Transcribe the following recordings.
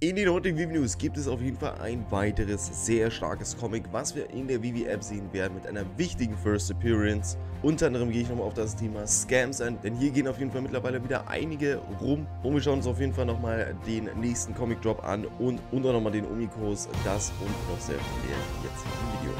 In den heutigen Vivi News gibt es auf jeden Fall ein weiteres sehr starkes Comic, was wir in der Vivi App sehen werden mit einer wichtigen First Appearance. Unter anderem gehe ich nochmal auf das Thema Scams ein, denn hier gehen auf jeden Fall mittlerweile wieder einige rum. Und wir schauen uns auf jeden Fall nochmal den nächsten Comic Drop an und unter nochmal den Omikos, das und noch sehr viel mehr jetzt im Video.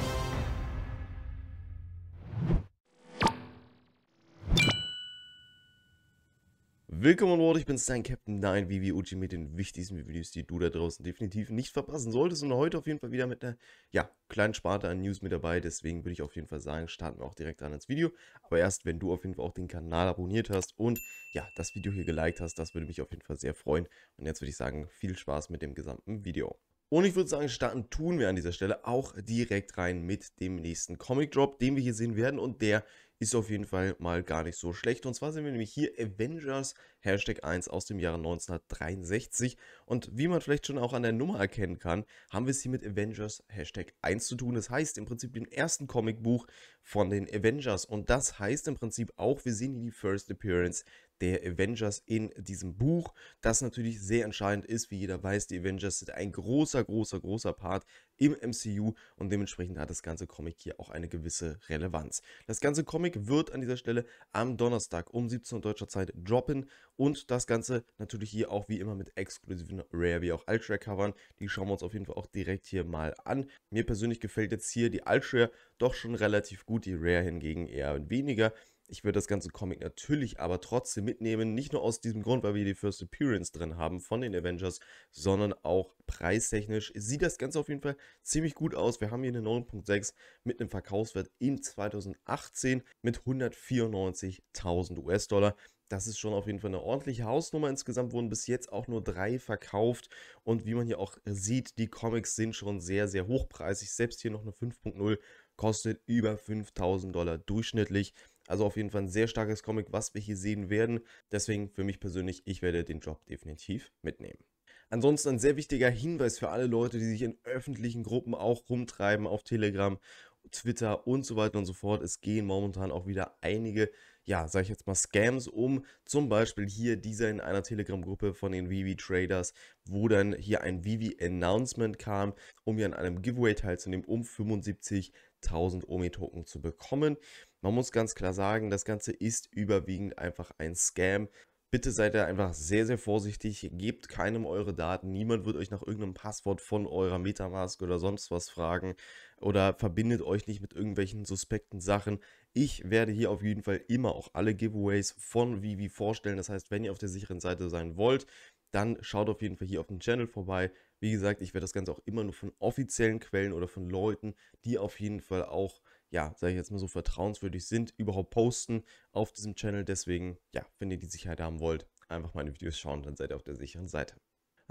Willkommen an Bord, ich bin dein Captain, dein Vivi Uchi mit den wichtigsten Videos, die du da draußen definitiv nicht verpassen solltest. Und heute auf jeden Fall wieder mit einer, ja, kleinen Sparte an News mit dabei. Deswegen würde ich auf jeden Fall sagen, starten wir auch direkt an ins Video. Aber erst, wenn du auf jeden Fall auch den Kanal abonniert hast und, ja, das Video hier geliked hast, das würde mich auf jeden Fall sehr freuen. Und jetzt würde ich sagen, viel Spaß mit dem gesamten Video. Und ich würde sagen, starten tun wir an dieser Stelle auch direkt rein mit dem nächsten Comic Drop, den wir hier sehen werden. Und der ist auf jeden Fall mal gar nicht so schlecht. Und zwar sehen wir nämlich hier Avengers Hashtag 1 aus dem Jahre 1963. Und wie man vielleicht schon auch an der Nummer erkennen kann, haben wir es hier mit Avengers Hashtag 1 zu tun. Das heißt im Prinzip dem ersten Comicbuch von den Avengers. Und das heißt im Prinzip auch, wir sehen hier die First Appearance der Avengers in diesem Buch, das natürlich sehr entscheidend ist. Wie jeder weiß, die Avengers sind ein großer, großer, großer Part im MCU und dementsprechend hat das ganze Comic hier auch eine gewisse Relevanz. Das ganze Comic wird an dieser Stelle am Donnerstag um 17 Uhr deutscher Zeit droppen und das Ganze natürlich hier auch wie immer mit exklusiven Rare wie auch Ultra Covern. Die schauen wir uns auf jeden Fall auch direkt hier mal an. Mir persönlich gefällt jetzt hier die Ultra doch schon relativ gut, die Rare hingegen eher weniger. Ich würde das ganze Comic natürlich aber trotzdem mitnehmen, nicht nur aus diesem Grund, weil wir die First Appearance drin haben von den Avengers, sondern auch preistechnisch sieht das Ganze auf jeden Fall ziemlich gut aus. Wir haben hier eine 9.6 mit einem Verkaufswert in 2018 mit 194.000 US-Dollar. Das ist schon auf jeden Fall eine ordentliche Hausnummer. Insgesamt wurden bis jetzt auch nur drei verkauft. Und wie man hier auch sieht, die Comics sind schon sehr, sehr hochpreisig. Selbst hier noch eine 5.0 kostet über 5000 Dollar durchschnittlich. Also auf jeden Fall ein sehr starkes Comic, was wir hier sehen werden. Deswegen für mich persönlich, ich werde den Job definitiv mitnehmen. Ansonsten ein sehr wichtiger Hinweis für alle Leute, die sich in öffentlichen Gruppen auch rumtreiben, auf Telegram, Twitter und so weiter und so fort. Es gehen momentan auch wieder einige, ja, sag ich jetzt mal, Scams um. Zum Beispiel hier dieser in einer Telegram-Gruppe von den Vivi Traders, wo dann hier ein Vivi Announcement kam, um hier an einem Giveaway teilzunehmen, um 75.000 Omi-Token zu bekommen. Man muss ganz klar sagen, das Ganze ist überwiegend einfach ein Scam. Bitte seid da einfach sehr, sehr vorsichtig. Gebt keinem eure Daten. Niemand wird euch nach irgendeinem Passwort von eurer Metamask oder sonst was fragen. Oder verbindet euch nicht mit irgendwelchen suspekten Sachen. Ich werde hier auf jeden Fall immer auch alle Giveaways von Vivi vorstellen. Das heißt, wenn ihr auf der sicheren Seite sein wollt, dann schaut auf jeden Fall hier auf dem Channel vorbei. Wie gesagt, ich werde das Ganze auch immer nur von offiziellen Quellen oder von Leuten, die auf jeden Fall auch ja, sage ich jetzt mal so, vertrauenswürdig sind, überhaupt posten auf diesem Channel. Deswegen, ja, wenn ihr die Sicherheit haben wollt, einfach meine Videos schauen, dann seid ihr auf der sicheren Seite.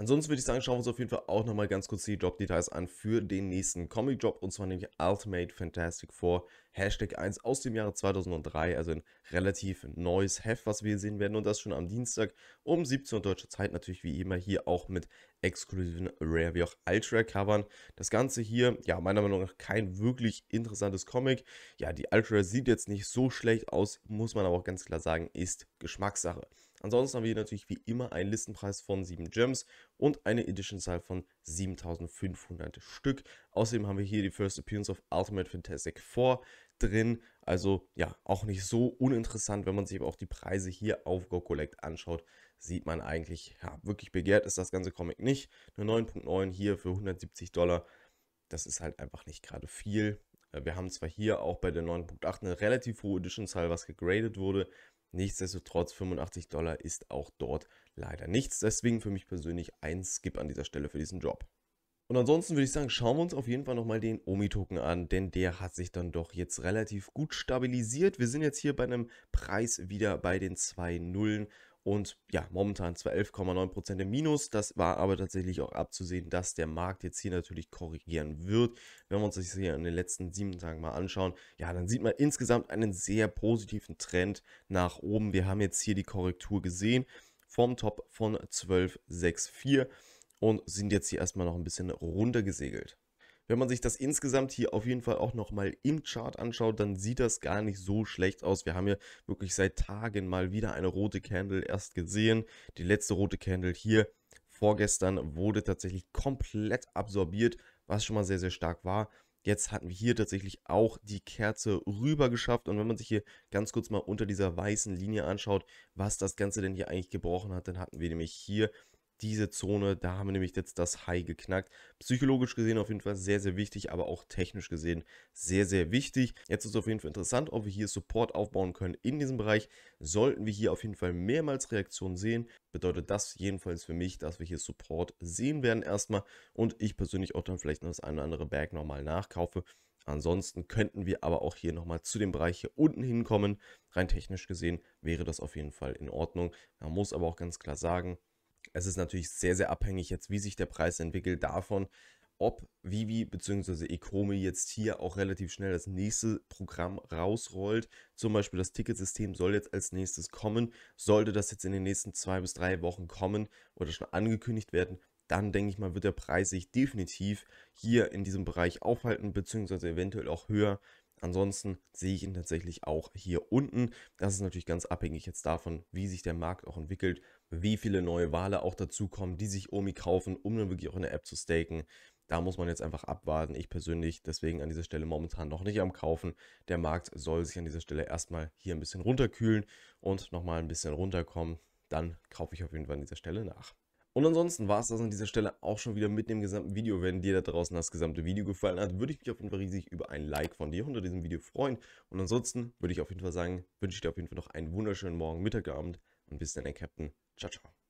Ansonsten würde ich sagen, schauen wir uns auf jeden Fall auch nochmal ganz kurz die Job-Details an für den nächsten Comic-Job und zwar nämlich Ultimate Fantastic Four Hashtag 1 aus dem Jahre 2003, also ein relativ neues Heft, was wir sehen werden und das schon am Dienstag um 17 Uhr deutscher Zeit natürlich wie immer hier auch mit exklusiven Rare wie auch Ultra Covern. Das Ganze hier, ja, meiner Meinung nach kein wirklich interessantes Comic. Ja, die Ultra sieht jetzt nicht so schlecht aus, muss man aber auch ganz klar sagen, ist Geschmackssache. Ansonsten haben wir hier natürlich wie immer einen Listenpreis von 7 Gems und eine Editionzahl von 7500 Stück. Außerdem haben wir hier die First Appearance of Ultimate Fantastic 4 drin. Also ja, auch nicht so uninteressant, wenn man sich aber auch die Preise hier auf Go Collect anschaut, sieht man eigentlich, ja, wirklich begehrt ist das ganze Comic nicht. Eine 9.9 hier für 170 Dollar, das ist halt einfach nicht gerade viel. Äh, wir haben zwar hier auch bei der 9.8 eine relativ hohe Editionzahl, was gegradet wurde, Nichtsdestotrotz 85 Dollar ist auch dort leider nichts. Deswegen für mich persönlich ein Skip an dieser Stelle für diesen Job. Und ansonsten würde ich sagen, schauen wir uns auf jeden Fall nochmal den Omi-Token an, denn der hat sich dann doch jetzt relativ gut stabilisiert. Wir sind jetzt hier bei einem Preis wieder bei den zwei Nullen und ja, momentan zwar 11,9% im Minus, das war aber tatsächlich auch abzusehen, dass der Markt jetzt hier natürlich korrigieren wird. Wenn wir uns das hier in den letzten sieben Tagen mal anschauen, ja, dann sieht man insgesamt einen sehr positiven Trend nach oben. Wir haben jetzt hier die Korrektur gesehen vom Top von 12,64 und sind jetzt hier erstmal noch ein bisschen runtergesegelt. Wenn man sich das insgesamt hier auf jeden Fall auch nochmal im Chart anschaut, dann sieht das gar nicht so schlecht aus. Wir haben hier wirklich seit Tagen mal wieder eine rote Candle erst gesehen. Die letzte rote Candle hier vorgestern wurde tatsächlich komplett absorbiert, was schon mal sehr, sehr stark war. Jetzt hatten wir hier tatsächlich auch die Kerze rüber geschafft. Und wenn man sich hier ganz kurz mal unter dieser weißen Linie anschaut, was das Ganze denn hier eigentlich gebrochen hat, dann hatten wir nämlich hier diese Zone, da haben wir nämlich jetzt das High geknackt. Psychologisch gesehen auf jeden Fall sehr, sehr wichtig, aber auch technisch gesehen sehr, sehr wichtig. Jetzt ist es auf jeden Fall interessant, ob wir hier Support aufbauen können in diesem Bereich. Sollten wir hier auf jeden Fall mehrmals Reaktionen sehen, bedeutet das jedenfalls für mich, dass wir hier Support sehen werden erstmal und ich persönlich auch dann vielleicht noch das eine oder andere Berg nochmal nachkaufe. Ansonsten könnten wir aber auch hier nochmal zu dem Bereich hier unten hinkommen. Rein technisch gesehen wäre das auf jeden Fall in Ordnung. Man muss aber auch ganz klar sagen, es ist natürlich sehr, sehr abhängig jetzt, wie sich der Preis entwickelt davon, ob Vivi bzw. Ecomi jetzt hier auch relativ schnell das nächste Programm rausrollt. Zum Beispiel das Ticketsystem soll jetzt als nächstes kommen. Sollte das jetzt in den nächsten zwei bis drei Wochen kommen oder schon angekündigt werden, dann denke ich mal, wird der Preis sich definitiv hier in diesem Bereich aufhalten bzw. eventuell auch höher Ansonsten sehe ich ihn tatsächlich auch hier unten. Das ist natürlich ganz abhängig jetzt davon, wie sich der Markt auch entwickelt, wie viele neue Wale auch dazukommen, die sich Omi kaufen, um dann wirklich auch in der App zu staken. Da muss man jetzt einfach abwarten. Ich persönlich deswegen an dieser Stelle momentan noch nicht am Kaufen. Der Markt soll sich an dieser Stelle erstmal hier ein bisschen runterkühlen und nochmal ein bisschen runterkommen. Dann kaufe ich auf jeden Fall an dieser Stelle nach. Und ansonsten war es das an dieser Stelle auch schon wieder mit dem gesamten Video. Wenn dir da draußen das gesamte Video gefallen hat, würde ich mich auf jeden Fall riesig über ein Like von dir unter diesem Video freuen. Und ansonsten würde ich auf jeden Fall sagen, wünsche ich dir auf jeden Fall noch einen wunderschönen Morgen, Mittag, Abend und bis dann, der Captain. Ciao, ciao.